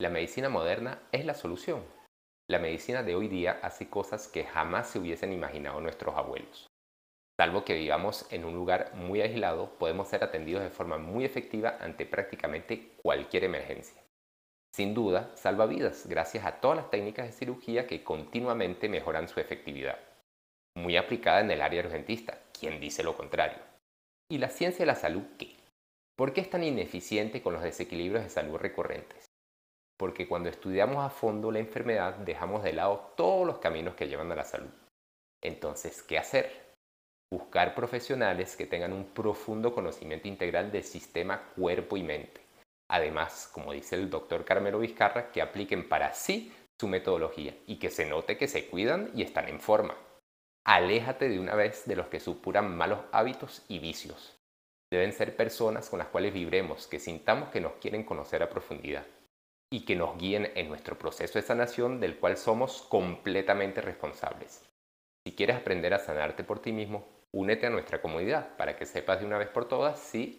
La medicina moderna es la solución. La medicina de hoy día hace cosas que jamás se hubiesen imaginado nuestros abuelos. Salvo que vivamos en un lugar muy aislado, podemos ser atendidos de forma muy efectiva ante prácticamente cualquier emergencia. Sin duda, salva vidas gracias a todas las técnicas de cirugía que continuamente mejoran su efectividad. Muy aplicada en el área urgentista, quien dice lo contrario. ¿Y la ciencia de la salud qué? ¿Por qué es tan ineficiente con los desequilibrios de salud recurrentes? porque cuando estudiamos a fondo la enfermedad dejamos de lado todos los caminos que llevan a la salud. Entonces, ¿qué hacer? Buscar profesionales que tengan un profundo conocimiento integral del sistema cuerpo y mente. Además, como dice el doctor Carmelo Vizcarra, que apliquen para sí su metodología y que se note que se cuidan y están en forma. Aléjate de una vez de los que supuran malos hábitos y vicios. Deben ser personas con las cuales vibremos, que sintamos que nos quieren conocer a profundidad y que nos guíen en nuestro proceso de sanación del cual somos completamente responsables. Si quieres aprender a sanarte por ti mismo, únete a nuestra comunidad para que sepas de una vez por todas si